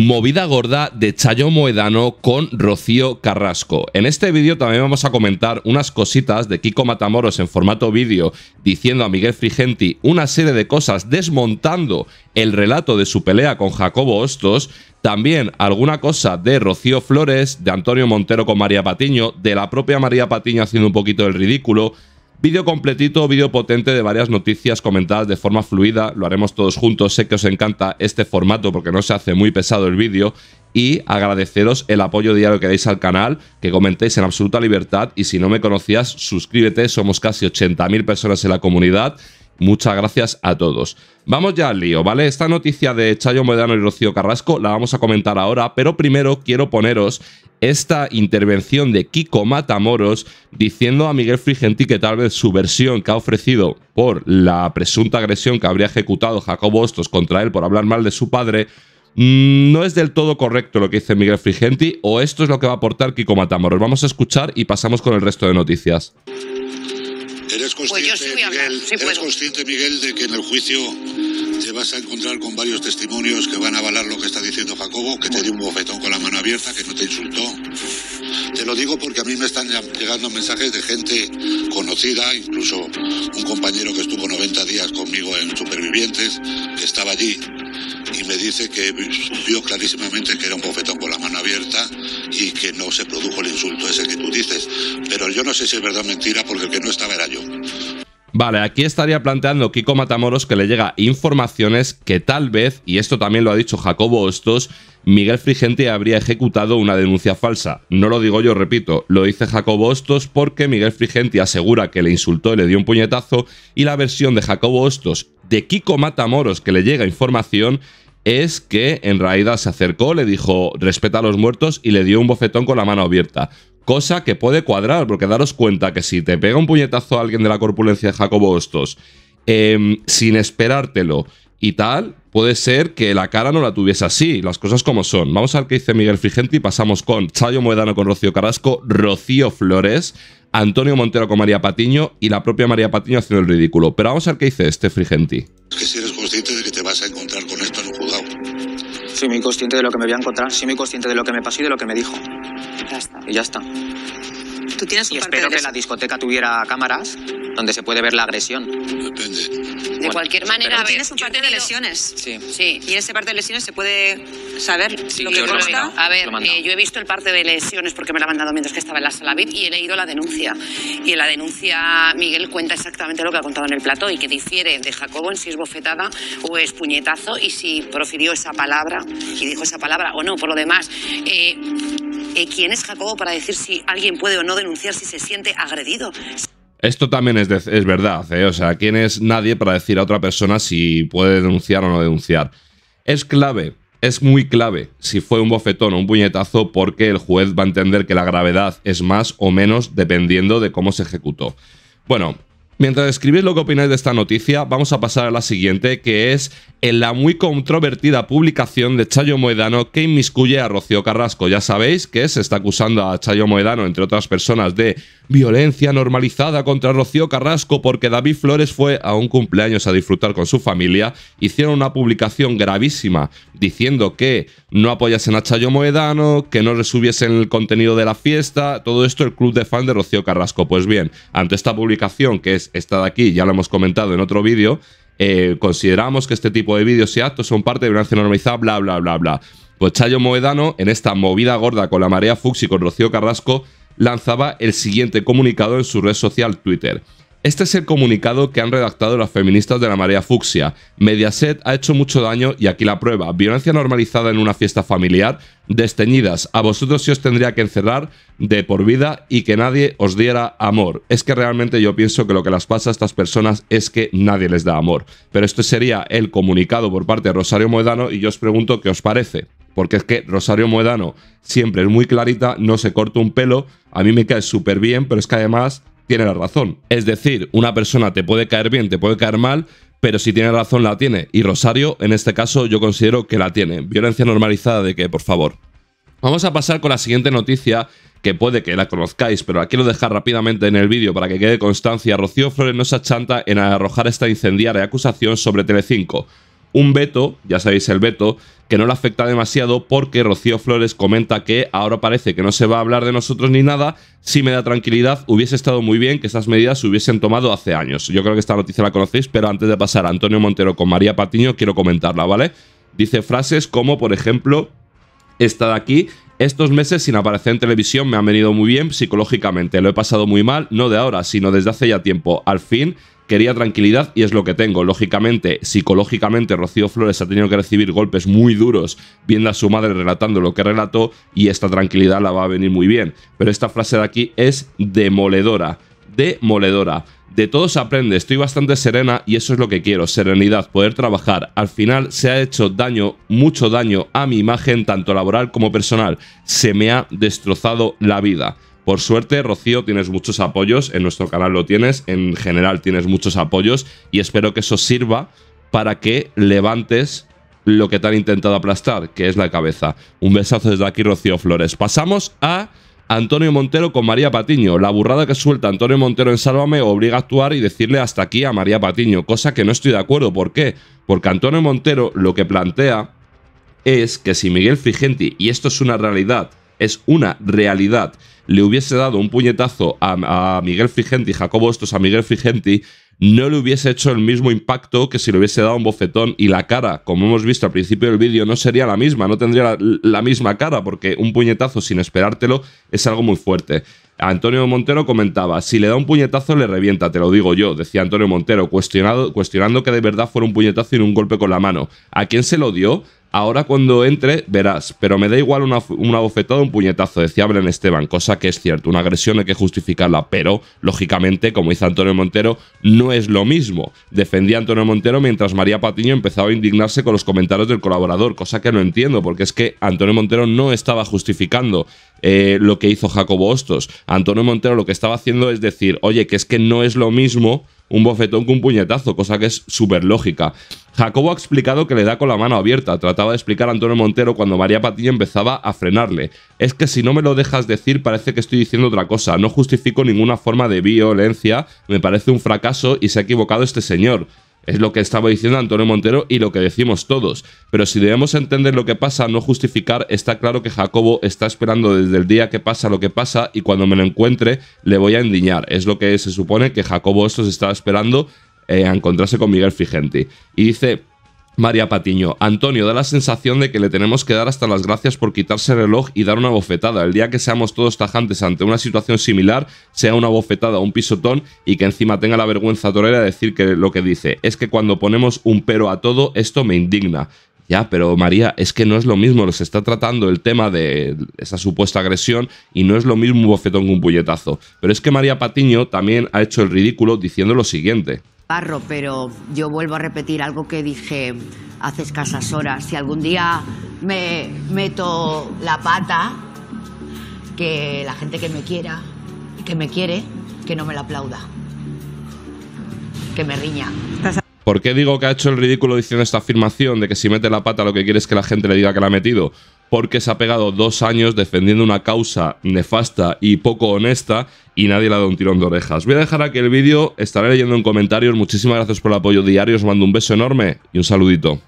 Movida gorda de Chayo Moedano con Rocío Carrasco. En este vídeo también vamos a comentar unas cositas de Kiko Matamoros en formato vídeo diciendo a Miguel Frigenti una serie de cosas desmontando el relato de su pelea con Jacobo Hostos, también alguna cosa de Rocío Flores, de Antonio Montero con María Patiño, de la propia María Patiño haciendo un poquito el ridículo, Vídeo completito, vídeo potente de varias noticias comentadas de forma fluida, lo haremos todos juntos, sé que os encanta este formato porque no se hace muy pesado el vídeo y agradeceros el apoyo diario que dais al canal, que comentéis en absoluta libertad y si no me conocías, suscríbete, somos casi 80.000 personas en la comunidad Muchas gracias a todos. Vamos ya al lío, ¿vale? Esta noticia de Chayo Modano y Rocío Carrasco la vamos a comentar ahora, pero primero quiero poneros esta intervención de Kiko Matamoros diciendo a Miguel Frigenti que tal vez su versión que ha ofrecido por la presunta agresión que habría ejecutado Jacobo Hostos contra él por hablar mal de su padre mm, no es del todo correcto lo que dice Miguel Frigenti o esto es lo que va a aportar Kiko Matamoros. Vamos a escuchar y pasamos con el resto de noticias. ¿Eres pues ¿eres consciente Miguel, de que en el juicio vas a encontrar con varios testimonios que van a avalar lo que está diciendo Jacobo, que te dio un bofetón con la mano abierta, que no te insultó. Te lo digo porque a mí me están llegando mensajes de gente conocida, incluso un compañero que estuvo 90 días conmigo en Supervivientes, que estaba allí y me dice que vio clarísimamente que era un bofetón con la mano abierta y que no se produjo el insulto ese que tú dices. Pero yo no sé si es verdad o mentira porque el que no estaba era yo. Vale, aquí estaría planteando Kiko Matamoros que le llega informaciones que tal vez, y esto también lo ha dicho Jacobo Hostos, Miguel Frigente habría ejecutado una denuncia falsa. No lo digo yo, repito, lo dice Jacobo Ostos porque Miguel Frigente asegura que le insultó y le dio un puñetazo y la versión de Jacobo Hostos de Kiko Matamoros que le llega información es que en realidad se acercó, le dijo respeta a los muertos y le dio un bofetón con la mano abierta. Cosa que puede cuadrar, porque daros cuenta que si te pega un puñetazo a alguien de la corpulencia de Jacobo Hostos, em, sin esperártelo y tal, puede ser que la cara no la tuviese así, las cosas como son. Vamos al que dice Miguel Frigenti y pasamos con Chayo Moedano con Rocío Carrasco, Rocío Flores, Antonio Montero con María Patiño y la propia María Patiño haciendo el ridículo. Pero vamos al que dice este Frigenti. Es que si eres consciente de que te vas a encontrar con esto en un juzgado. Soy muy consciente de lo que me voy a encontrar, sí muy consciente de lo que me pasó y de lo que me dijo y ya está. y espero que la discoteca tuviera cámaras donde se puede ver la agresión. Depende. De cualquier manera, tienes un parte de lesiones. Sí. Y ese parte de lesiones se puede saber lo que consta. a ver, eh, yo he visto el parte de lesiones porque me la han mandado mientras que estaba en la sala VIP y he leído la denuncia. Y en la denuncia Miguel cuenta exactamente lo que ha contado en el plato y que difiere de Jacobo en si es bofetada o es puñetazo y si profirió esa palabra y dijo esa palabra o no. Por lo demás, eh, eh, quién es Jacobo para decir si alguien puede o no denunciar si se siente agredido. Esto también es, es verdad, eh, o sea, quién es nadie para decir a otra persona si puede denunciar o no denunciar. Es clave, es muy clave si fue un bofetón o un puñetazo porque el juez va a entender que la gravedad es más o menos dependiendo de cómo se ejecutó. Bueno, Mientras escribís lo que opináis de esta noticia, vamos a pasar a la siguiente, que es en la muy controvertida publicación de Chayo Moedano que inmiscuye a Rocío Carrasco. Ya sabéis que se está acusando a Chayo Moedano, entre otras personas, de Violencia normalizada contra Rocío Carrasco porque David Flores fue a un cumpleaños a disfrutar con su familia. Hicieron una publicación gravísima diciendo que no apoyasen a Chayo Moedano, que no resubiesen el contenido de la fiesta. Todo esto el club de fan de Rocío Carrasco. Pues bien, ante esta publicación, que es esta de aquí, ya lo hemos comentado en otro vídeo, eh, consideramos que este tipo de vídeos y actos son parte de violencia normalizada, bla, bla, bla, bla. Pues Chayo Moedano, en esta movida gorda con la marea fux y con Rocío Carrasco, lanzaba el siguiente comunicado en su red social Twitter. Este es el comunicado que han redactado las feministas de la marea fucsia. Mediaset ha hecho mucho daño y aquí la prueba. Violencia normalizada en una fiesta familiar, desteñidas. A vosotros sí os tendría que encerrar de por vida y que nadie os diera amor. Es que realmente yo pienso que lo que les pasa a estas personas es que nadie les da amor. Pero este sería el comunicado por parte de Rosario Moedano y yo os pregunto qué os parece porque es que Rosario Muedano siempre es muy clarita, no se corta un pelo, a mí me cae súper bien, pero es que además tiene la razón. Es decir, una persona te puede caer bien, te puede caer mal, pero si tiene razón la tiene. Y Rosario, en este caso, yo considero que la tiene. Violencia normalizada de que, por favor. Vamos a pasar con la siguiente noticia, que puede que la conozcáis, pero la quiero dejar rápidamente en el vídeo para que quede constancia. Rocío Flores no se achanta en arrojar esta incendiaria acusación sobre Telecinco un veto, ya sabéis el veto, que no le afecta demasiado porque Rocío Flores comenta que ahora parece que no se va a hablar de nosotros ni nada, si me da tranquilidad, hubiese estado muy bien que estas medidas se hubiesen tomado hace años. Yo creo que esta noticia la conocéis, pero antes de pasar a Antonio Montero con María Patiño, quiero comentarla, ¿vale? Dice frases como, por ejemplo, esta de aquí, estos meses sin aparecer en televisión me han venido muy bien psicológicamente, lo he pasado muy mal, no de ahora, sino desde hace ya tiempo, al fin Quería tranquilidad y es lo que tengo. Lógicamente, psicológicamente, Rocío Flores ha tenido que recibir golpes muy duros viendo a su madre relatando lo que relató y esta tranquilidad la va a venir muy bien. Pero esta frase de aquí es demoledora. Demoledora. De todos aprende, estoy bastante serena y eso es lo que quiero, serenidad, poder trabajar. Al final se ha hecho daño, mucho daño a mi imagen, tanto laboral como personal. Se me ha destrozado la vida. Por suerte, Rocío, tienes muchos apoyos, en nuestro canal lo tienes, en general tienes muchos apoyos y espero que eso sirva para que levantes lo que te han intentado aplastar, que es la cabeza. Un besazo desde aquí, Rocío Flores. Pasamos a Antonio Montero con María Patiño. La burrada que suelta Antonio Montero en Sálvame obliga a actuar y decirle hasta aquí a María Patiño, cosa que no estoy de acuerdo. ¿Por qué? Porque Antonio Montero lo que plantea es que si Miguel figenti y esto es una realidad, es una realidad. Le hubiese dado un puñetazo a, Miguel Frigenti, Jacobo Estos, a Miguel Frigenti, no le hubiese hecho el mismo impacto que si le hubiese dado un bofetón y la cara, como hemos visto al principio del vídeo, no sería la misma, no tendría la, misma cara, porque un puñetazo sin esperártelo es algo muy fuerte. Antonio Montero comentaba, si le da un puñetazo le revienta, te lo digo yo, decía Antonio Montero, cuestionando que de verdad fuera un puñetazo y no un golpe con la mano. ¿A quién se lo dio? Ahora cuando entre, verás, pero me da igual una, bofetada o un puñetazo, decía Bren Esteban, cosa que es cierto, una agresión hay que justificarla, pero, lógicamente, como dice Antonio Montero, no es lo mismo. Defendía Antonio Montero mientras María Patiño empezaba a indignarse con los comentarios del colaborador, cosa que no entiendo, porque es que Antonio Montero no estaba justificando eh, lo que hizo Jacobo Hostos. Antonio Montero lo que estaba haciendo es decir, oye, que es que no es lo mismo un bofetón que un puñetazo, cosa que es súper lógica. Jacobo ha explicado que le da con la mano abierta, trataba de explicar a Antonio Montero cuando María Patilla empezaba a frenarle. Es que si no me lo dejas decir parece que estoy diciendo otra cosa, no justifico ninguna forma de violencia, me parece un fracaso y se ha equivocado este señor. Es lo que estaba diciendo Antonio Montero y lo que decimos todos. Pero si debemos entender lo que pasa, no justificar, está claro que Jacobo está esperando desde el día que pasa lo que pasa y cuando me lo encuentre le voy a endiñar. Es lo que se supone que Jacobo esto se está esperando eh, a encontrarse con Miguel Figenti. Y dice María Patiño, Antonio, da la sensación de que le tenemos que dar hasta las gracias por quitarse el reloj y dar una bofetada. El día que seamos todos tajantes ante una situación similar, sea una bofetada o un pisotón y que encima tenga la vergüenza torera de decir que lo que dice es que cuando ponemos un pero a todo, esto me indigna. Ya, pero María, es que no es lo mismo, Los está tratando el tema de esa supuesta agresión y no es lo mismo un bofetón que un puñetazo. Pero es que María Patiño también ha hecho el ridículo diciendo lo siguiente pero yo vuelvo a repetir algo que dije hace escasas horas. Si algún día me meto la pata, que la gente que me quiera, que me quiere, que no me la aplauda, que me riña. ¿Por qué digo que ha hecho el ridículo diciendo esta afirmación de que si mete la pata lo que quiere es que la gente le diga que la ha metido? porque se ha pegado dos años defendiendo una causa nefasta y poco honesta y nadie le ha dado un tirón de orejas. Voy a dejar aquí el vídeo, estaré leyendo en comentarios. Muchísimas gracias por el apoyo diario, os mando un beso enorme y un saludito.